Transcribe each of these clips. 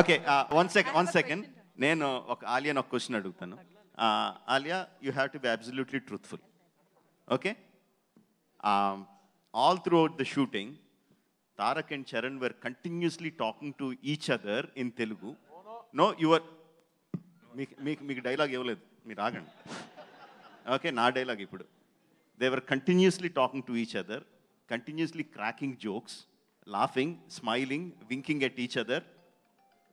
Okay one second one second నేను ఒక uh, Alia ఒక క్వశ్చన్ అడుగుతాను Alia you have to be absolutely truthful okay all throughout the shooting Tarak and Charan were continuously talking to each other in Telugu no your మీకు మీకు మీకు dialogue ఇవ్వలేదు మీరు ఆగండి ఓకే నా డైలాగ్ ఇప్పుడు they were continuously talking to each other continuously cracking jokes laughing smiling winking at each other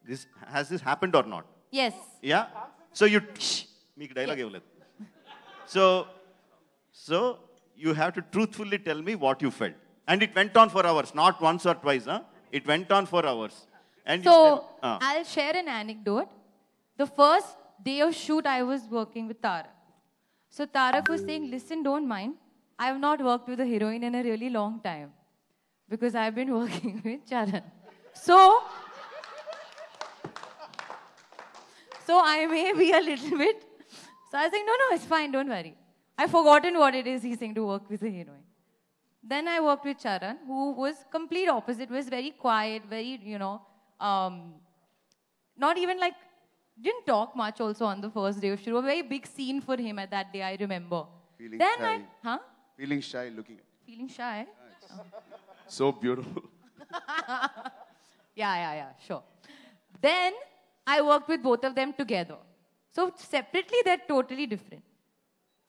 this has this happened or not Yes. Yeah. So you. Dialogue ఇవ్వలేదు so so you have to truthfully tell me what you felt and it went on for hours not once or twice it went on for hours and so I'll share anecdote the first day of shoot i was working with tarak so tarak was saying listen don't mind i have not worked with a heroine in a really long time because i've been working with charan so So I may be a little bit. So I was like, no, no, it's fine, don't worry. I've forgotten what it is he's saying to work with a heroine. Then I worked with Charan, who was complete opposite, was very quiet, very, you know, um, not even like, didn't talk much also on the first day of Shuru. A very big scene for him at that day, I remember. Feeling then shy. I, huh? Feeling shy, looking. Feeling shy? Nice. so beautiful. yeah, yeah, yeah, sure. Then I worked with both of them together. So separately, they're totally different.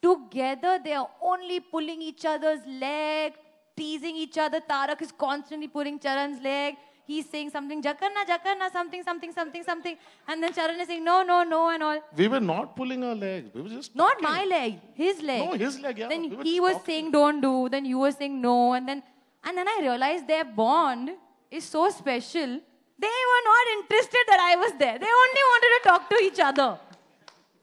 Together, they are only pulling each other's leg, teasing each other. Tarak is constantly pulling Charan's leg. He's saying something, Jakarna, Jakarna, something, something, something, something. And then Charan is saying, no, no, no, and all. We were not pulling our legs. We were just. Not my leg, his leg. No, his leg, yeah. Then we he was talking. saying, don't do. Then you were saying, no. And then, and then I realized their bond is so special they were not interested that I was there. They only wanted to talk to each other.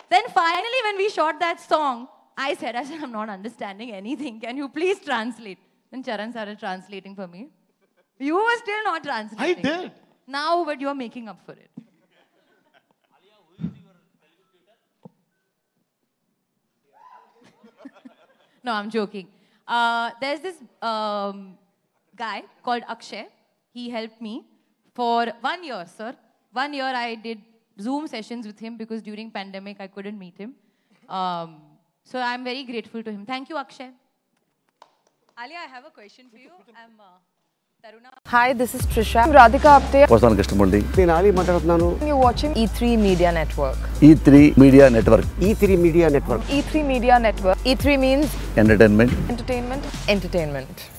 Then finally, when we shot that song, I said, I said, I'm not understanding anything. Can you please translate? And Charan started translating for me. You were still not translating. I did. Now, but you're making up for it. no, I'm joking. Uh, there's this um, guy called Akshay. He helped me for one year, sir. One year I did Zoom sessions with him because during pandemic I couldn't meet him. Um, so I'm very grateful to him. Thank you, Akshay. Ali, I have a question for you. I'm uh, Taruna. Hi, this is Trisha. Radhika Apte. Vasan Krishnamurthy. Tenali You're watching E3 Media Network. E3 Media Network. E3 Media Network. E3 Media Network. E3 means entertainment. Entertainment. Entertainment.